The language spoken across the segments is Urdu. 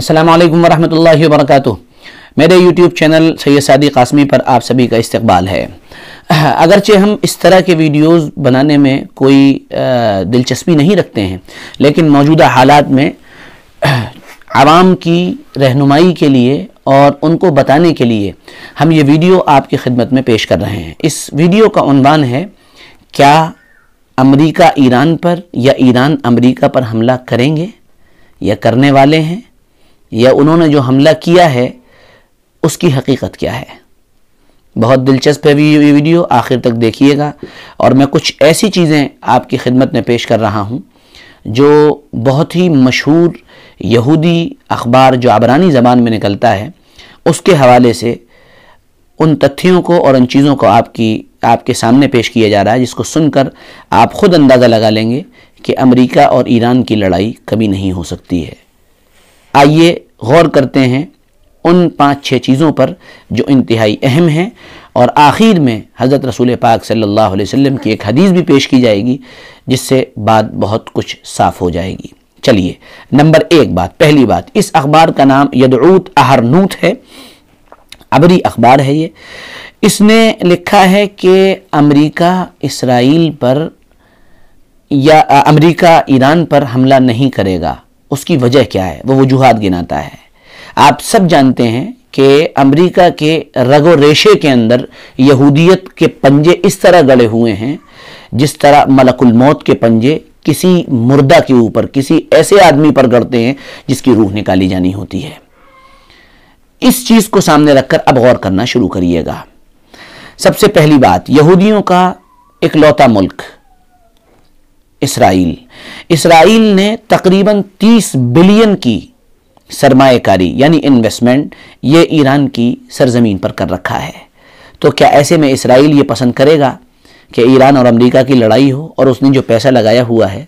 السلام علیکم ورحمۃ اللہ وبرکاتہ میرے یوٹیوب چینل سید سعدی قاسمی پر آپ سبھی کا استقبال ہے اگرچہ ہم اس طرح کے ویڈیوز بنانے میں کوئی دلچسپی نہیں رکھتے ہیں لیکن موجودہ حالات میں عوام کی رہنمائی کے لیے اور ان کو بتانے کے لیے ہم یہ ویڈیو آپ کی خدمت میں پیش کر رہے ہیں اس ویڈیو کا عنوان ہے کیا امریکہ ایران پر یا ایران امریکہ پر حملہ کریں گے یا کرنے والے ہیں یا انہوں نے جو حملہ کیا ہے اس کی حقیقت کیا ہے بہت دلچسپ ہے یہ ویڈیو آخر تک دیکھیے گا اور میں کچھ ایسی چیزیں آپ کی خدمت میں پیش کر رہا ہوں جو بہت ہی مشہور یہودی اخبار جو عبرانی زبان میں نکلتا ہے اس کے حوالے سے ان تتھیوں کو اور ان چیزوں کو آپ کی آپ کے سامنے پیش کیا جا رہا ہے جس کو سن کر آپ خود اندازہ لگا لیں گے کہ امریکہ اور ایران کی لڑائی کبھی نہیں ہو سکتی ہے آئیے غور کرتے ہیں ان پانچ چھ چیزوں پر جو انتہائی اہم ہیں اور آخر میں حضرت رسول پاک صلی اللہ علیہ وسلم کی ایک حدیث بھی پیش کی جائے گی جس سے بات بہت کچھ صاف ہو جائے گی چلیے نمبر ایک بات پہلی بات اس اخبار کا نام یدعوت اہرنوت ہے عبری اخبار ہے یہ اس نے لکھا ہے کہ امریکہ اسرائیل پر یا امریکہ ایران پر حملہ نہیں کرے گا اس کی وجہ کیا ہے وہ وجوہات گناتا ہے آپ سب جانتے ہیں کہ امریکہ کے رگ و ریشے کے اندر یہودیت کے پنجے اس طرح گڑے ہوئے ہیں جس طرح ملک الموت کے پنجے کسی مردہ کے اوپر کسی ایسے آدمی پر گڑتے ہیں جس کی روح نکالی جانی ہوتی ہے اس چیز کو سامنے رکھ کر اب غور کرنا شروع کریے گا سب سے پہلی بات یہودیوں کا ایک لوتا ملک اسرائیل اسرائیل نے تقریباً تیس بلین کی سرمایہ کاری یعنی انویسٹمنٹ یہ ایران کی سرزمین پر کر رکھا ہے تو کیا ایسے میں اسرائیل یہ پسند کرے گا کہ ایران اور امریکہ کی لڑائی ہو اور اس نے جو پیسہ لگایا ہوا ہے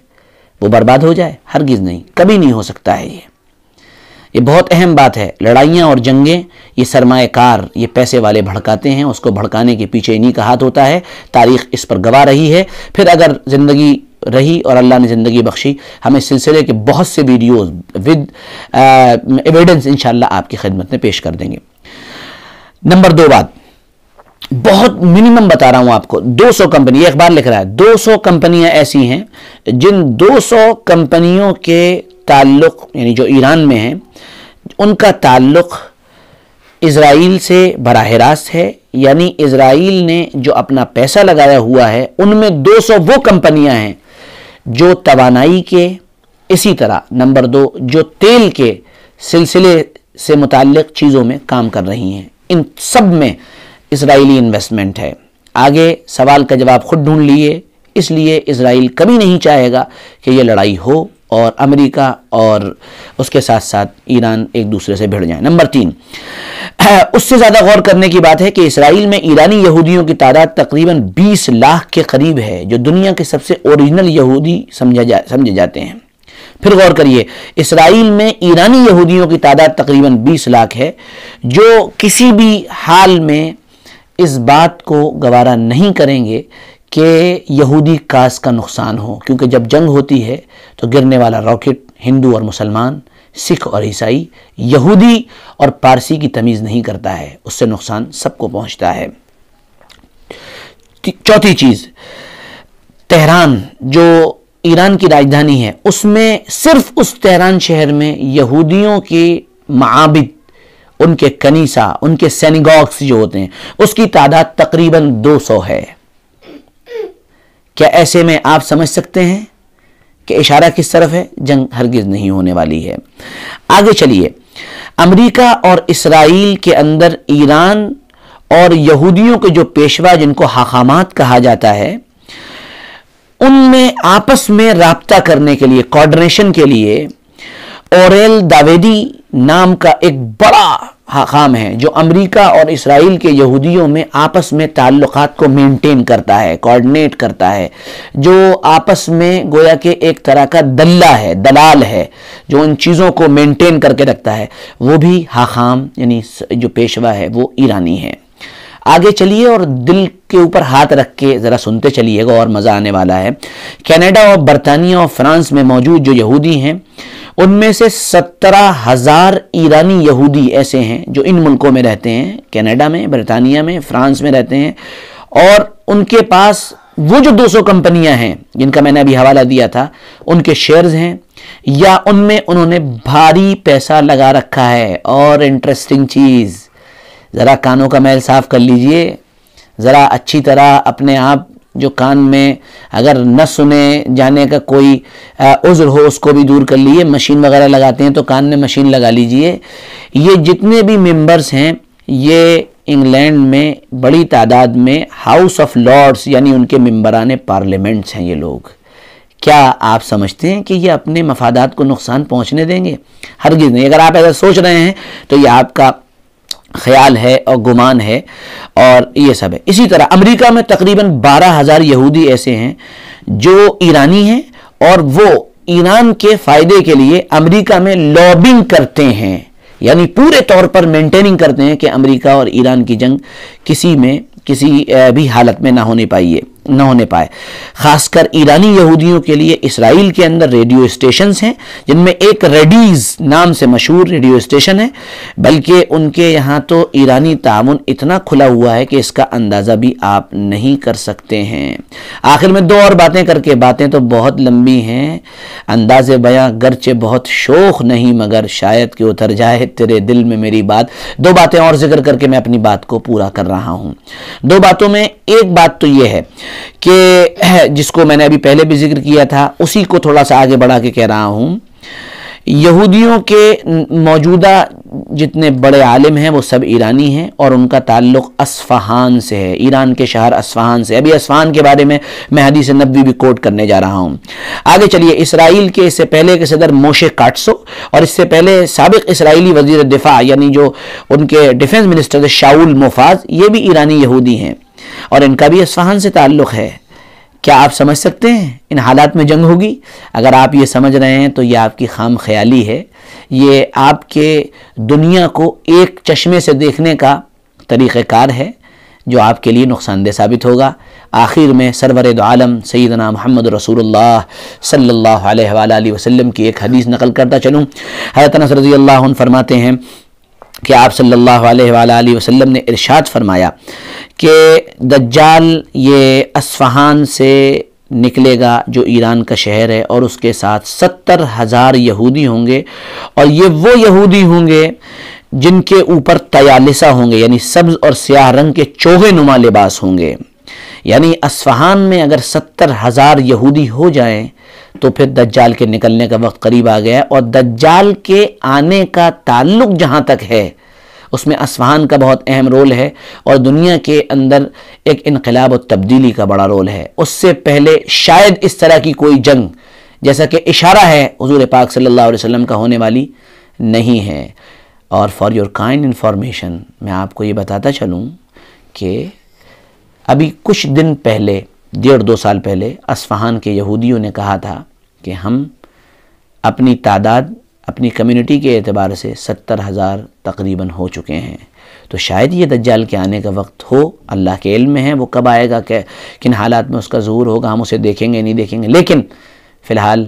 وہ برباد ہو جائے ہرگز نہیں کبھی نہیں ہو سکتا ہے یہ یہ بہت اہم بات ہے لڑائیاں اور جنگیں یہ سرمایہ کار یہ پیسے والے بھڑکاتے ہیں اس کو بھڑکانے کے پیچھے انہی کا ہاتھ ہوتا ہے تاریخ اس پر گواہ رہی ہے پھر اگر زندگی رہی اور اللہ نے زندگی بخشی ہم اس سلسلے کے بہت سے ویڈیوز ود ایویڈنس انشاءاللہ آپ کی خدمت میں پیش کر دیں گے نمبر دو بات بہت منیمم بتا رہا ہوں آپ کو دو سو کمپنی یہ اخبار لکھ رہا ہے دو سو کمپنیاں ایسی ہیں جن دو سو کمپنیوں کے تعلق یعنی جو ایران میں ہیں ان کا تعلق اسرائیل سے براہ راست ہے یعنی اسرائیل نے جو اپنا پیسہ لگایا ہوا ہے ان میں دو سو وہ کمپنیاں ہیں جو توانائی کے اسی طرح نمبر دو جو تیل کے سلسلے سے متعلق چیزوں میں کام کر رہی ہیں ان سب میں اسرائیلی انویسٹمنٹ ہے آگے سوال کا جواب خود ڈھونڈ لیے اس لیے اسرائیل کبھی نہیں چاہے گا کہ یہ لڑائی ہو اور امریکہ اور اس کے ساتھ ساتھ ایران ایک دوسرے سے بھیڑ جائیں نمبر تین اس سے زیادہ غور کرنے کی بات ہے کہ اسرائیل میں ایرانی یہودیوں کی تعداد تقریباً بیس لاکھ کے قریب ہے جو دنیا کے سب سے اوریجنل یہودی سمجھے جاتے ہیں پھر غور کریے اسرائیل میں ایرانی یہودیوں کی تعداد تقریباً بیس لاکھ ہے جو کسی بھی حال میں اس بات کو گوارا نہیں کریں گے کہ یہودی کاس کا نقصان ہو کیونکہ جب جنگ ہوتی ہے تو گرنے والا راکٹ ہندو اور مسلمان سکھ اور عیسائی یہودی اور پارسی کی تمیز نہیں کرتا ہے اس سے نقصان سب کو پہنچتا ہے چوتھی چیز تہران جو ایران کی راجدھانی ہے اس میں صرف اس تہران شہر میں یہودیوں کے معابد ان کے کنیسہ ان کے سینگاکس جو ہوتے ہیں اس کی تعداد تقریباً دو سو ہے کیا ایسے میں آپ سمجھ سکتے ہیں کہ اشارہ کس طرف ہے جنگ ہرگز نہیں ہونے والی ہے آگے چلیے امریکہ اور اسرائیل کے اندر ایران اور یہودیوں کے جو پیشوا جن کو حاخامات کہا جاتا ہے ان میں آپس میں رابطہ کرنے کے لیے کارڈنیشن کے لیے اوریل داویدی نام کا ایک بڑا خام ہے جو امریکہ اور اسرائیل کے یہودیوں میں آپس میں تعلقات کو مینٹین کرتا ہے کارڈنیٹ کرتا ہے جو آپس میں گویا کہ ایک طرح کا دلہ ہے دلال ہے جو ان چیزوں کو مینٹین کر کے رکھتا ہے وہ بھی حاخام یعنی جو پیشوا ہے وہ ایرانی ہے آگے چلیے اور دل کے اوپر ہاتھ رکھ کے ذرا سنتے چلیے گا اور مزہ آنے والا ہے کینیڈا اور برطانیہ اور فرانس میں موجود جو یہودی ہیں ان میں سے سترہ ہزار ایرانی یہودی ایسے ہیں جو ان ملکوں میں رہتے ہیں کینیڈا میں برطانیہ میں فرانس میں رہتے ہیں اور ان کے پاس وہ جو دو سو کمپنیاں ہیں جن کا میں نے ابھی حوالہ دیا تھا ان کے شیئرز ہیں یا ان میں انہوں نے بھاری پیسہ لگا رکھا ہے اور انٹرسٹنگ چیز ذرا کانوں کا میل صاف کر لیجئے ذرا اچھی طرح اپنے آپ جو کان میں اگر نہ سنے جانے کا کوئی عذر ہو اس کو بھی دور کر لیے مشین وغیرہ لگاتے ہیں تو کان میں مشین لگا لیجئے یہ جتنے بھی ممبرز ہیں یہ انگلینڈ میں بڑی تعداد میں ہاؤس آف لارڈز یعنی ان کے ممبران پارلیمنٹس ہیں یہ لوگ کیا آپ سمجھتے ہیں کہ یہ اپنے مفادات کو نقصان پہنچنے دیں گے ہرگز نہیں اگر آپ ایسا سوچ رہے ہیں تو یہ آپ کا خیال ہے اور گمان ہے اور یہ سب ہے اسی طرح امریکہ میں تقریباً بارہ ہزار یہودی ایسے ہیں جو ایرانی ہیں اور وہ ایران کے فائدے کے لیے امریکہ میں لابنگ کرتے ہیں یعنی پورے طور پر مینٹیننگ کرتے ہیں کہ امریکہ اور ایران کی جنگ کسی میں کسی بھی حالت میں نہ ہونے پائیے نہ ہونے پائے خاص کر ایرانی یہودیوں کے لیے اسرائیل کے اندر ریڈیو اسٹیشنز ہیں جن میں ایک ریڈیز نام سے مشہور ریڈیو اسٹیشن ہے بلکہ ان کے یہاں تو ایرانی تعاون اتنا کھلا ہوا ہے کہ اس کا اندازہ بھی آپ نہیں کر سکتے ہیں آخر میں دو اور باتیں کر کے باتیں تو بہت لمبی ہیں انداز بیاں گرچہ بہت شوق نہیں مگر شاید کہ اتر جائے تیرے دل میں میری بات دو باتیں اور ذکر کر کے میں اپنی بات کو پورا کر رہا ہوں دو باتوں میں ایک بات تو یہ ہے کہ جس کو میں نے ابھی پہلے بھی ذکر کیا تھا اسی کو تھوڑا سا آگے بڑھا کے کہہ رہا ہوں یہودیوں کے موجودہ جتنے بڑے عالم ہیں وہ سب ایرانی ہیں اور ان کا تعلق اصفہان سے ہے ایران کے شہر اصفہان سے ابھی اسفہان کے بارے میں میں حدیث نبی بھی کوٹ کرنے جا رہا ہوں آگے چلیے اسرائیل کے اس سے پہلے کے صدر موشے کاٹسو اور اس سے پہلے سابق اسرائیلی وزیر دفاع یعنی جو ان کے ڈیفنس منسٹر شاول موفاز یہ بھی ایرانی یہودی ہیں اور ان کا بھی اسفہان سے تعلق ہے کیا آپ سمجھ سکتے ہیں ان حالات میں جنگ ہوگی اگر آپ یہ سمجھ رہے ہیں تو یہ آپ کی خام خیالی ہے یہ آپ کے دنیا کو ایک چشمے سے دیکھنے کا طریقہ کار ہے جو آپ کے لیے نقصان دہ ثابت ہوگا آخر میں سرور عالم سیدنا محمد رسول اللہ صلی اللہ علیہ وآلہ وسلم کی ایک حدیث نقل کرتا چلوں حضرت نصر رضی اللہ عنہ فرماتے ہیں کہ آپ صلی اللہ علیہ وآلہ وسلم نے ارشاد فرمایا کہ دجال یہ اسفہان سے نکلے گا جو ایران کا شہر ہے اور اس کے ساتھ ستر ہزار یہودی ہوں گے اور یہ وہ یہودی ہوں گے جن کے اوپر تیالیسہ ہوں گے یعنی سبز اور سیاہ رنگ کے چوہے نما لباس ہوں گے یعنی اصفہان میں اگر ستر ہزار یہودی ہو جائیں تو پھر دجال کے نکلنے کا وقت قریب آ گیا ہے اور دجال کے آنے کا تعلق جہاں تک ہے اس میں اسوان کا بہت اہم رول ہے اور دنیا کے اندر ایک انقلاب و تبدیلی کا بڑا رول ہے اس سے پہلے شاید اس طرح کی کوئی جنگ جیسا کہ اشارہ ہے حضور پاک صلی اللہ علیہ وسلم کا ہونے والی نہیں ہے اور فار یور کائنڈ انفارمیشن میں آپ کو یہ بتاتا چلوں کہ ابھی کچھ دن پہلے ڈیڑھ دو سال پہلے اسفہان کے یہودیوں نے کہا تھا کہ ہم اپنی تعداد اپنی کمیونٹی کے اعتبار سے ستر ہزار تقریباً ہو چکے ہیں تو شاید یہ دجال کے آنے کا وقت ہو اللہ کے علم میں ہے وہ کب آئے گا کہ کن حالات میں اس کا ظہور ہوگا ہم اسے دیکھیں گے نہیں دیکھیں گے لیکن فی الحال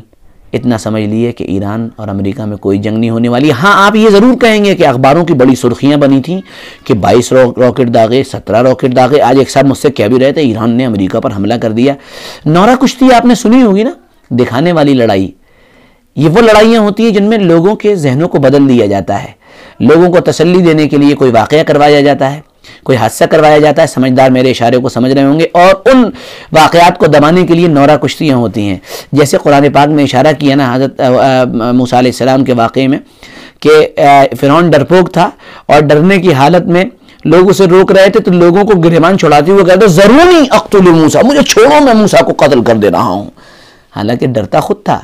اتنا سمجھ لیے کہ ایران اور امریکہ میں کوئی جنگ نہیں ہونے والی ہاں آپ یہ ضرور کہیں گے کہ اخباروں کی بڑی سرخیاں بنی تھیں کہ بائیس راکٹ داغے سترہ راکٹ داغے آج ایک صاحب مجھ سے کہہ بھی رہے تھے ایران نے امریکہ پر حملہ کر دیا نورا کشتی آپ نے سنی ہوگی نا دکھانے والی لڑائی یہ وہ لڑائیاں ہوتی ہیں جن میں لوگوں کے ذہنوں کو بدل دیا جاتا ہے لوگوں کو تسلی دینے کے لیے کوئی واقعہ کروایا جاتا ہے کوئی حادثہ کروایا جاتا ہے سمجھدار میرے اشارے کو سمجھ رہے ہوں گے اور ان واقعات کو دبانے کے لیے نورا کشتیاں ہوتی ہیں جیسے قرآن پاک میں اشارہ کیا نا حضرت موسیٰ علیہ السلام کے واقعے میں کہ فیرون ڈرپوک تھا اور ڈرنے کی حالت میں لوگ اسے روک رہے تھے تو لوگوں کو گرہمان چھوڑاتے ہوئے کہہ ضروری اقتل موسیٰ مجھے چھوڑو میں موسیٰ کو قتل کر دے رہا ہوں حالانکہ ڈرتا خود تھا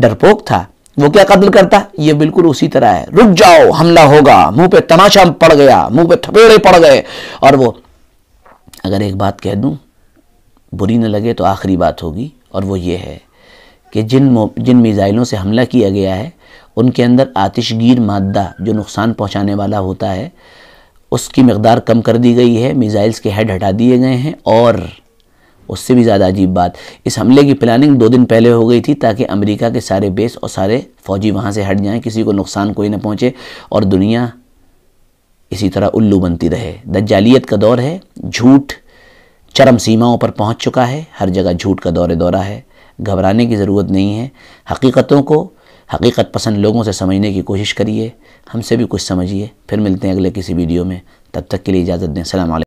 ڈرپوک تھا وہ کیا قتل کرتا یہ بالکل اسی طرح ہے رک جاؤ حملہ ہوگا منہ پہ تماشا پڑ گیا منہ پہ تھپیڑے پڑ گئے اور وہ اگر ایک بات کہہ دوں بری نہ لگے تو آخری بات ہوگی اور وہ یہ ہے کہ جن جن میزائلوں سے حملہ کیا گیا ہے ان کے اندر آتش گیر مادہ جو نقصان پہنچانے والا ہوتا ہے اس کی مقدار کم کر دی گئی ہے میزائلز کے ہیڈ ہٹا دیے گئے ہیں اور اس سے بھی زیادہ عجیب بات اس حملے کی پلاننگ دو دن پہلے ہو گئی تھی تاکہ امریکہ کے سارے بیس اور سارے فوجی وہاں سے ہٹ جائیں کسی کو نقصان کوئی نہ پہنچے اور دنیا اسی طرح الو بنتی رہے دجالیت کا دور ہے جھوٹ چرم سیماؤں پر پہنچ چکا ہے ہر جگہ جھوٹ کا دور دورہ ہے گھبرانے کی ضرورت نہیں ہے حقیقتوں کو حقیقت پسند لوگوں سے سمجھنے کی کوشش کریے ہم سے بھی کچھ سمجھیے پھر ملتے ہیں اگلے کسی ویڈیو میں تب تک کے لیے اجازت دیں السلام علیکم